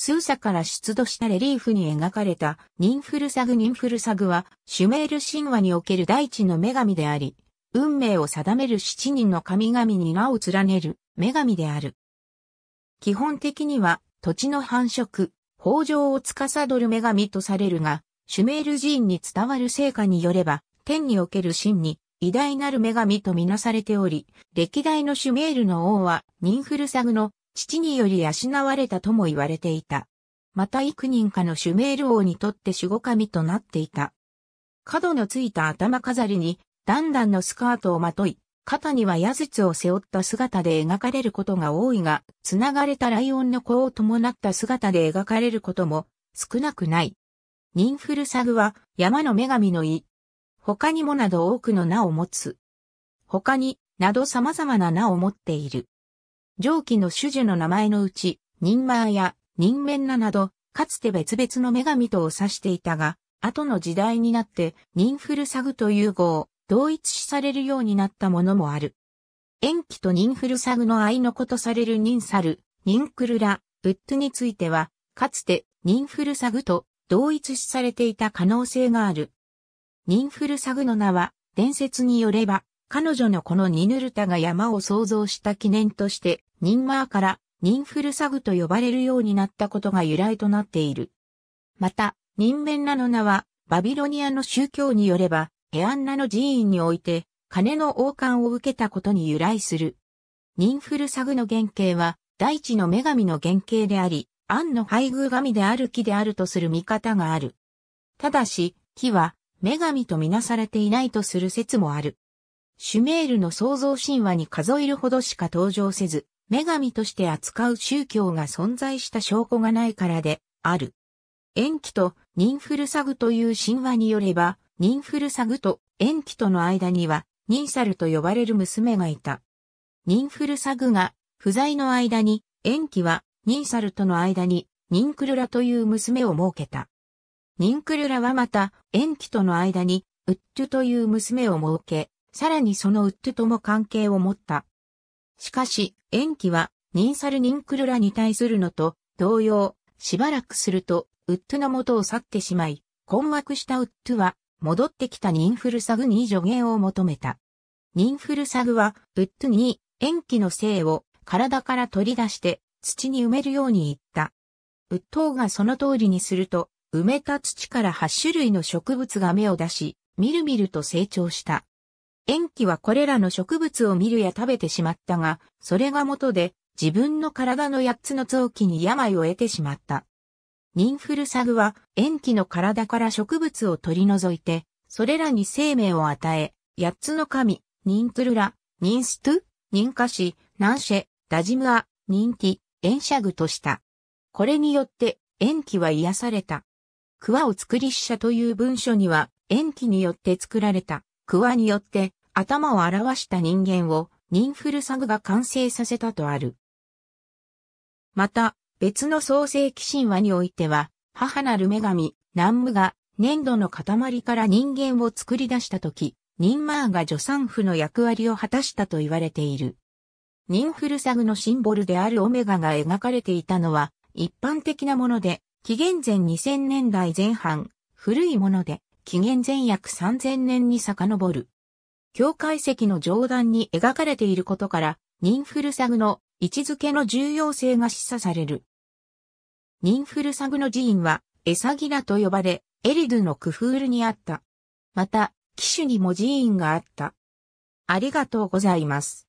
スーサから出土したレリーフに描かれたニンフルサグニンフルサグはシュメール神話における大地の女神であり、運命を定める七人の神々に名を連ねる女神である。基本的には土地の繁殖、豊穣を司る女神とされるが、シュメール寺院に伝わる成果によれば、天における神に偉大なる女神とみなされており、歴代のシュメールの王はニンフルサグの父により養われたとも言われていた。また幾人かのシュメール王にとって守護神となっていた。角のついた頭飾りに、段々のスカートをまとい、肩には矢筒を背負った姿で描かれることが多いが、繋がれたライオンの子を伴った姿で描かれることも少なくない。ニンフルサグは山の女神の意。他にもなど多くの名を持つ。他になど様々な名を持っている。上記の種樹の名前のうち、人間や人面ななど、かつて別々の女神とを指していたが、後の時代になって、ニンフルサグという語を同一視されるようになったものもある。延期とニンフルサグの愛の子とされるニンサル、ニンクルラ、ウッドについては、かつてニンフルサグと同一視されていた可能性がある。ニンフルサグの名は、伝説によれば、彼女のこのニヌルタが山を創造した記念として、ニンマーからニンフルサグと呼ばれるようになったことが由来となっている。また、ニンメンナの名は、バビロニアの宗教によれば、ヘアンナの寺院において、金の王冠を受けたことに由来する。ニンフルサグの原型は、大地の女神の原型であり、アンの配偶神である木であるとする見方がある。ただし、木は、女神とみなされていないとする説もある。シュメールの創造神話に数えるほどしか登場せず、女神として扱う宗教が存在した証拠がないからで、ある。延期とニンフルサグという神話によれば、ニンフルサグと延期との間には、ニンサルと呼ばれる娘がいた。ニンフルサグが不在の間に、延期はニンサルとの間に、ニンクルラという娘を設けた。ニンクルラはまた、延期との間に、ウッドゥという娘を設け、さらにそのウッドゥとも関係を持った。しかし、塩基は、ニンサルニンクルラに対するのと、同様、しばらくすると、ウッドの元を去ってしまい、困惑したウッドは、戻ってきたニンフルサグに助言を求めた。ニンフルサグは、ウッドに、塩基の性を、体から取り出して、土に埋めるように言った。ウッドがその通りにすると、埋めた土から8種類の植物が芽を出し、みるみると成長した。塩基はこれらの植物を見るや食べてしまったが、それが元で自分の体の8つの臓器に病を得てしまった。ニンフルサグは塩基の体から植物を取り除いて、それらに生命を与え、8つの神、ニントルラ、ニンストゥ、ニンカシ、ナンシェ、ダジムア、ニンティ、エンシャグとした。これによって塩基は癒された。クワを作りし者という文書には塩基によって作られた。クワによって頭を表した人間をニンフルサグが完成させたとある。また、別の創世紀神話においては、母なる女神、ナンムが粘土の塊から人間を作り出したとき、ニンマーが助産婦の役割を果たしたと言われている。ニンフルサグのシンボルであるオメガが描かれていたのは一般的なもので、紀元前2000年代前半、古いもので、紀元前約3000年に遡る。境界石の上段に描かれていることから、ニンフルサグの位置づけの重要性が示唆される。ニンフルサグの寺院は、エサギラと呼ばれ、エリドゥのクフールにあった。また、騎手にも寺院があった。ありがとうございます。